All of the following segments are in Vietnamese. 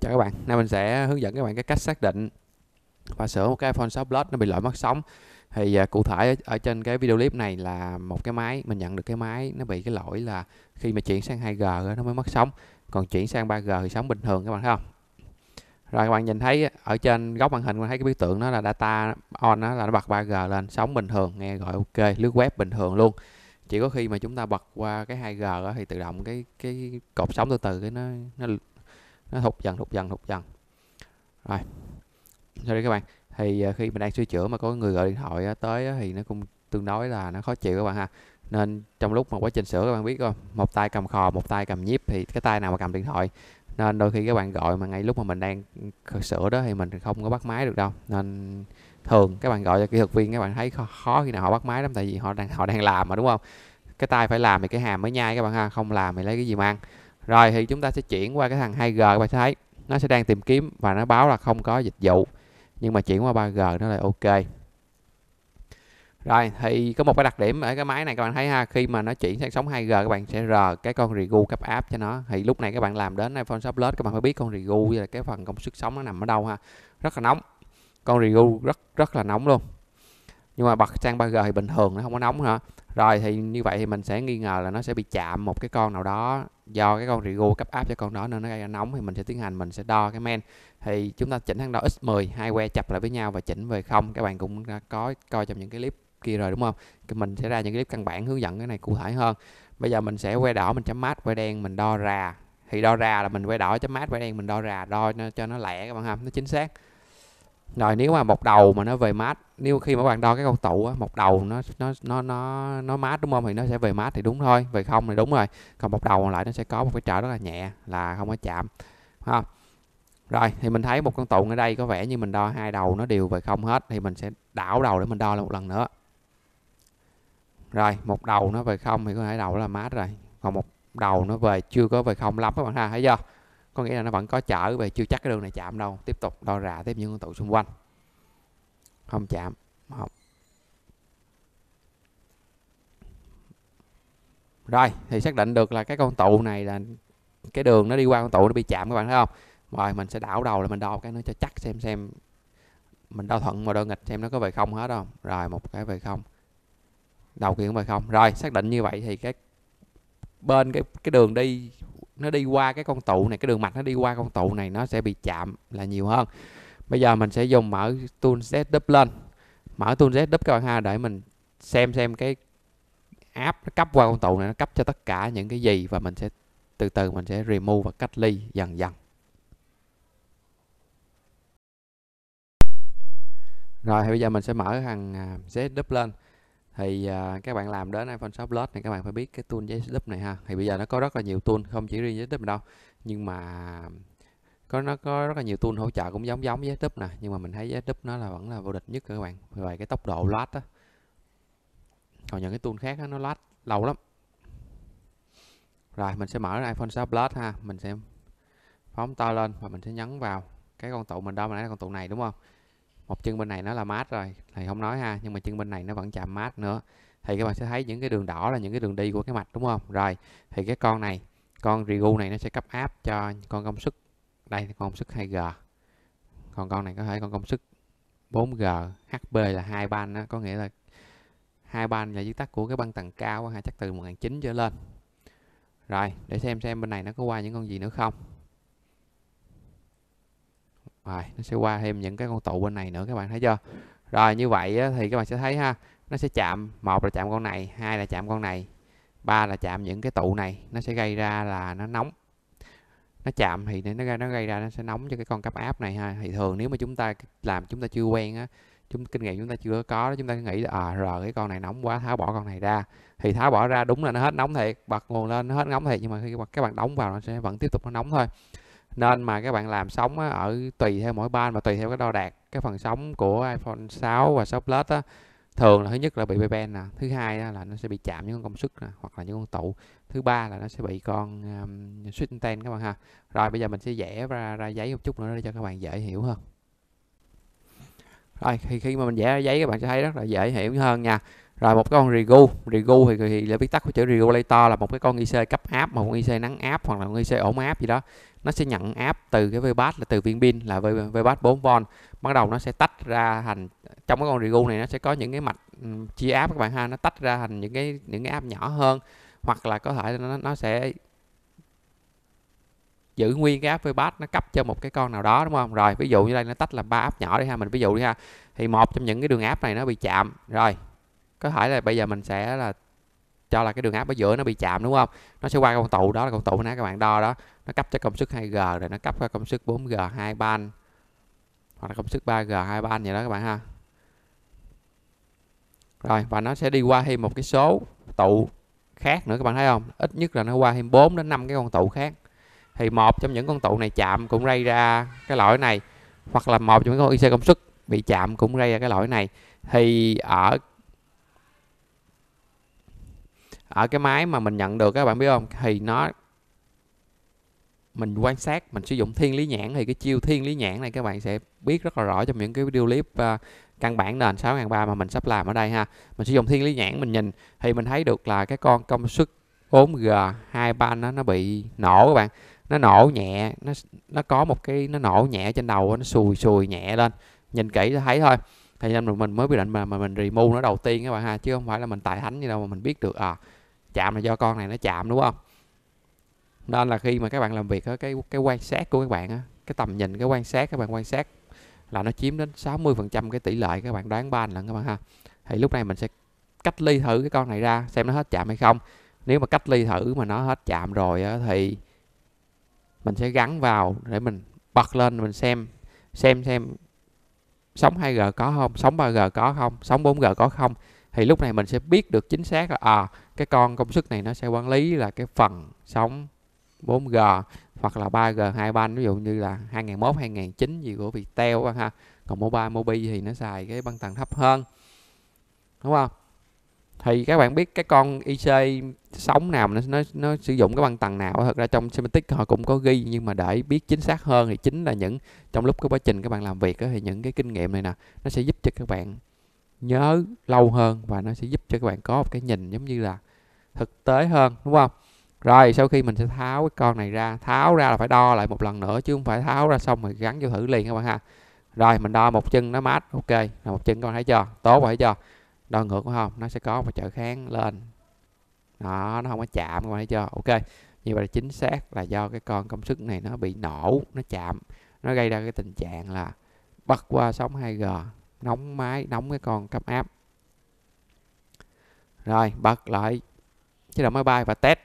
Chào các bạn, nay mình sẽ hướng dẫn các bạn cái cách xác định và sửa một cái iPhone 6 Plus nó bị lỗi mất sóng thì uh, cụ thể ở trên cái video clip này là một cái máy mình nhận được cái máy nó bị cái lỗi là khi mà chuyển sang 2G nó mới mất sóng còn chuyển sang 3G thì sóng bình thường các bạn thấy không rồi các bạn nhìn thấy ở trên góc màn hình các bạn thấy cái biểu tượng nó là data on nó là nó bật 3G lên sóng bình thường nghe gọi ok lướt web bình thường luôn chỉ có khi mà chúng ta bật qua cái 2G đó, thì tự động cái cái cột sóng từ từ cái nó nó nó thụt dần thụt dần thụt dần rồi sorry các bạn thì à, khi mình đang sửa chữa mà có người gọi điện thoại tới thì nó cũng tương đối là nó khó chịu các bạn ha nên trong lúc mà quá trình sửa các bạn biết không một tay cầm khò một tay cầm nhíp thì cái tay nào mà cầm điện thoại nên đôi khi các bạn gọi mà ngay lúc mà mình đang sửa đó thì mình không có bắt máy được đâu nên thường các bạn gọi cho kỹ thuật viên các bạn thấy khó, khó khi nào họ bắt máy lắm tại vì họ đang họ đang làm mà đúng không cái tay phải làm thì cái hàm mới nhai các bạn ha không làm thì lấy cái gì mà ăn rồi thì chúng ta sẽ chuyển qua cái thằng 2G các bạn thấy nó sẽ đang tìm kiếm và nó báo là không có dịch vụ nhưng mà chuyển qua 3G nó lại ok rồi thì có một cái đặc điểm ở cái máy này các bạn thấy ha khi mà nó chuyển sang sóng 2G các bạn sẽ rờ cái con regu cấp áp cho nó thì lúc này các bạn làm đến iPhone Shop lớn các bạn phải biết con regu là cái phần công suất sóng nó nằm ở đâu ha rất là nóng con regu rất rất là nóng luôn nhưng mà bật sang 3G thì bình thường nó không có nóng hả rồi thì như vậy thì mình sẽ nghi ngờ là nó sẽ bị chạm một cái con nào đó do cái con rigo cấp áp cho con đó nên nó gây ra nóng thì mình sẽ tiến hành mình sẽ đo cái men thì chúng ta chỉnh thang đo x10 hai que chập lại với nhau và chỉnh về không các bạn cũng đã có coi trong những cái clip kia rồi đúng không mình sẽ ra những cái clip căn bản hướng dẫn cái này cụ thể hơn bây giờ mình sẽ que đỏ mình chấm mát que đen mình đo ra thì đo ra là mình que đỏ chấm mát que đen mình đo ra đo cho nó lẻ các bạn ha nó chính xác rồi nếu mà một đầu mà nó về mát nếu khi mà các bạn đo cái con tụ á, một đầu nó nó nó nó nó mát đúng không thì nó sẽ về mát thì đúng thôi về không thì đúng rồi còn một đầu còn lại nó sẽ có một cái trở rất là nhẹ là không có chạm ha rồi thì mình thấy một con tụ ở đây có vẻ như mình đo hai đầu nó đều về không hết thì mình sẽ đảo đầu để mình đo lại một lần nữa rồi một đầu nó về không thì có thể đầu là mát rồi còn một đầu nó về chưa có về không lắm các bạn ha thấy chưa có nghĩa là nó vẫn có chở về chưa chắc cái đường này chạm đâu tiếp tục đo rà tiếp những nguyên tụ xung quanh không chạm không rồi thì xác định được là cái con tụ này là cái đường nó đi qua con tụ nó bị chạm các bạn thấy không rồi mình sẽ đảo đầu là mình đo cái nó cho chắc xem xem mình đo thuận và đo nghịch xem nó có về không hết không rồi một cái về không đầu kia cũng về không rồi xác định như vậy thì cái bên cái cái đường đi nó đi qua cái con tụ này cái đường mạch nó đi qua con tụ này nó sẽ bị chạm là nhiều hơn bây giờ mình sẽ dùng mở tool z đúp lên mở tool z đúp các bạn ha để mình xem xem cái app nó cấp qua con tụ này nó cấp cho tất cả những cái gì và mình sẽ từ từ mình sẽ remove và cách ly dần dần rồi thì bây giờ mình sẽ mở thằng à, z đúp lên thì uh, các bạn làm đến iPhone 6 Plus này các bạn phải biết cái tool giấy lúp này ha thì bây giờ nó có rất là nhiều tool không chỉ riêng giấy lúp đâu nhưng mà có nó có rất là nhiều tool hỗ trợ cũng giống giống với túp nè nhưng mà mình thấy với túp nó là vẫn là vô địch nhất các bạn về cái tốc độ load á còn những cái tool khác đó, nó load lâu lắm rồi mình sẽ mở iPhone 6 Plus ha mình sẽ phóng to lên và mình sẽ nhấn vào cái con tụ mình đo mình nãy là con tụ này đúng không một chân bên này nó là mát rồi thầy không nói ha nhưng mà chân bên này nó vẫn chạm mát nữa thì các bạn sẽ thấy những cái đường đỏ là những cái đường đi của cái mạch đúng không rồi thì cái con này con rigu này nó sẽ cấp áp cho con công suất đây con công suất 2g còn con này có thể con công suất 4g hb là hai ban đó có nghĩa là hai ban là viết tắt của cái băng tầng cao ha chắc từ 1 1900 trở lên rồi để xem xem bên này nó có qua những con gì nữa không rồi nó sẽ qua thêm những cái con tụ bên này nữa các bạn thấy chưa rồi như vậy thì các bạn sẽ thấy ha nó sẽ chạm một là chạm con này hai là chạm con này ba là chạm những cái tụ này nó sẽ gây ra là nó nóng nó chạm thì nó gây nó gây ra nó sẽ nóng cho cái con cấp áp này ha thì thường nếu mà chúng ta làm chúng ta chưa quen á chúng kinh nghiệm chúng ta chưa có chúng ta nghĩ là à, rồi cái con này nóng quá tháo bỏ con này ra thì tháo bỏ ra đúng là nó hết nóng thiệt bật nguồn lên nó hết nóng thiệt nhưng mà khi các bạn đóng vào nó sẽ vẫn tiếp tục nó nóng thôi nên mà các bạn làm sóng ở tùy theo mỗi ban và tùy theo cái đo đạt cái phần sóng của iPhone 6 và 6 Plus á, thường là thứ nhất là bị bê nè thứ hai là nó sẽ bị chạm những con công suất nè hoặc là những con tụ thứ ba là nó sẽ bị con um, switch ten các bạn ha rồi bây giờ mình sẽ vẽ ra, ra giấy một chút nữa để cho các bạn dễ hiểu hơn rồi thì khi mà mình vẽ ra giấy các bạn sẽ thấy rất là dễ hiểu hơn nha rồi một cái con regu regu thì, thì là viết tắt của chữ regulator là một cái con IC cấp áp một con IC nắng áp hoặc là một IC ổn áp gì đó nó sẽ nhận áp từ cái vbat là từ viên pin là vbat 4V bắt đầu nó sẽ tách ra thành trong cái con regu này nó sẽ có những cái mạch chia áp các bạn ha nó tách ra thành những cái những cái áp nhỏ hơn hoặc là có thể nó, nó sẽ giữ nguyên cái áp vbat nó cấp cho một cái con nào đó đúng không rồi ví dụ như đây nó tách là ba áp nhỏ đi ha mình ví dụ đi ha thì một trong những cái đường áp này nó bị chạm rồi có thể là bây giờ mình sẽ là cho là cái đường áp ở giữa nó bị chạm đúng không nó sẽ qua con tụ đó là con tụ nãy các bạn đo đó nó cấp cho công suất 2G rồi nó cấp cho công suất 4G 2 ban hoặc là công suất 3G 2 ban vậy đó các bạn ha rồi và nó sẽ đi qua thêm một cái số tụ khác nữa các bạn thấy không ít nhất là nó qua thêm 4 đến 5 cái con tụ khác thì một trong những con tụ này chạm cũng gây ra cái lỗi này hoặc là một trong những con IC công suất bị chạm cũng gây ra cái lỗi này thì ở ở cái máy mà mình nhận được các bạn biết không thì nó mình quan sát mình sử dụng thiên lý nhãn thì cái chiêu thiên lý nhãn này các bạn sẽ biết rất là rõ trong những cái video clip uh, căn bản nền 6300 mà mình sắp làm ở đây ha mình sử dụng thiên lý nhãn mình nhìn thì mình thấy được là cái con công suất 4G 2 ban nó nó bị nổ các bạn nó nổ nhẹ nó nó có một cái nó nổ nhẹ trên đầu nó sùi sùi nhẹ lên nhìn kỹ thấy thôi thì nên mình mới quyết định mà, mà mình remove nó đầu tiên các bạn ha chứ không phải là mình tài thánh gì đâu mà mình biết được à chạm là do con này nó chạm đúng không nên là khi mà các bạn làm việc đó, cái cái quan sát của các bạn đó, cái tầm nhìn cái quan sát các bạn quan sát là nó chiếm đến 60 phần trăm cái tỷ lệ các bạn đoán ban lần các bạn ha thì lúc này mình sẽ cách ly thử cái con này ra xem nó hết chạm hay không nếu mà cách ly thử mà nó hết chạm rồi đó, thì mình sẽ gắn vào để mình bật lên mình xem xem xem sóng 2G có không sóng 3G có không sóng 4G có không thì lúc này mình sẽ biết được chính xác là à, cái con công suất này nó sẽ quản lý là cái phần sóng 4G hoặc là 3G hai band ví dụ như là 2001 2009 gì của Viettel ha còn mobile mobi thì nó xài cái băng tần thấp hơn đúng không thì các bạn biết cái con IC sóng nào nó, nó nó sử dụng cái băng tần nào thật ra trong semantic họ cũng có ghi nhưng mà để biết chính xác hơn thì chính là những trong lúc cái quá trình các bạn làm việc đó, thì những cái kinh nghiệm này nè nó sẽ giúp cho các bạn nhớ lâu hơn và nó sẽ giúp cho các bạn có một cái nhìn giống như là thực tế hơn đúng không rồi sau khi mình sẽ tháo cái con này ra tháo ra là phải đo lại một lần nữa chứ không phải tháo ra xong rồi gắn vô thử liền các bạn ha rồi mình đo một chân nó mát ok là một chân các bạn thấy chưa tốt rồi thấy chưa đo ngược phải không nó sẽ có một trở kháng lên đó nó không có chạm các bạn thấy chưa ok như vậy là chính xác là do cái con công suất này nó bị nổ nó chạm nó gây ra cái tình trạng là bật qua sóng 2G nóng máy nóng cái con cấp áp rồi bật lại chế độ máy bay và test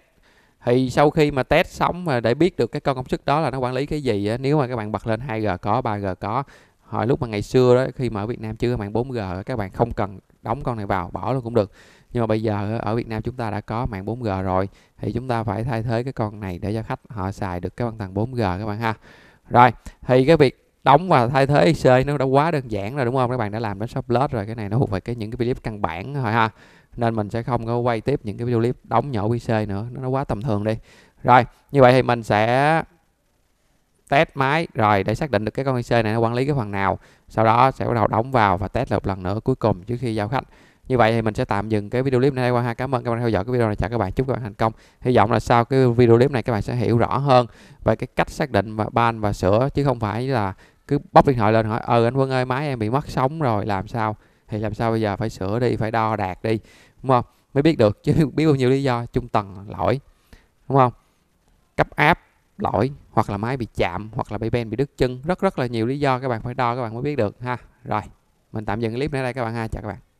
thì sau khi mà test xong mà để biết được cái con công suất đó là nó quản lý cái gì á nếu mà các bạn bật lên 2G có 3G có hồi lúc mà ngày xưa đó khi mà ở Việt Nam chưa các bạn 4G các bạn không cần đóng con này vào bỏ luôn cũng được nhưng mà bây giờ ở Việt Nam chúng ta đã có mạng 4G rồi thì chúng ta phải thay thế cái con này để cho khách họ xài được cái băng tần 4G các bạn ha rồi thì cái việc đóng và thay thế IC nó đã quá đơn giản rồi đúng không các bạn đã làm đến shop lết rồi cái này nó thuộc về cái những cái clip căn bản rồi ha nên mình sẽ không có quay tiếp những cái video clip đóng nhổ IC nữa nó quá tầm thường đi rồi như vậy thì mình sẽ test máy rồi để xác định được cái con IC này nó quản lý cái phần nào sau đó sẽ bắt đầu đóng vào và test lại một lần nữa cuối cùng trước khi giao khách như vậy thì mình sẽ tạm dừng cái video clip này qua ha cảm ơn các bạn theo dõi cái video này chào các bạn chúc các bạn thành công hy vọng là sau cái video clip này các bạn sẽ hiểu rõ hơn về cái cách xác định và ban và sửa chứ không phải là cứ bóc điện thoại lên hỏi ờ anh Quân ơi máy em bị mất sóng rồi làm sao thì làm sao bây giờ phải sửa đi phải đo đạt đi đúng không mới biết được chứ biết bao nhiêu lý do trung tầng lỗi đúng không cấp áp lỗi hoặc là máy bị chạm hoặc là bị ben bị đứt chân rất rất là nhiều lý do các bạn phải đo các bạn mới biết được ha rồi mình tạm dừng clip này đây các bạn ha chào các bạn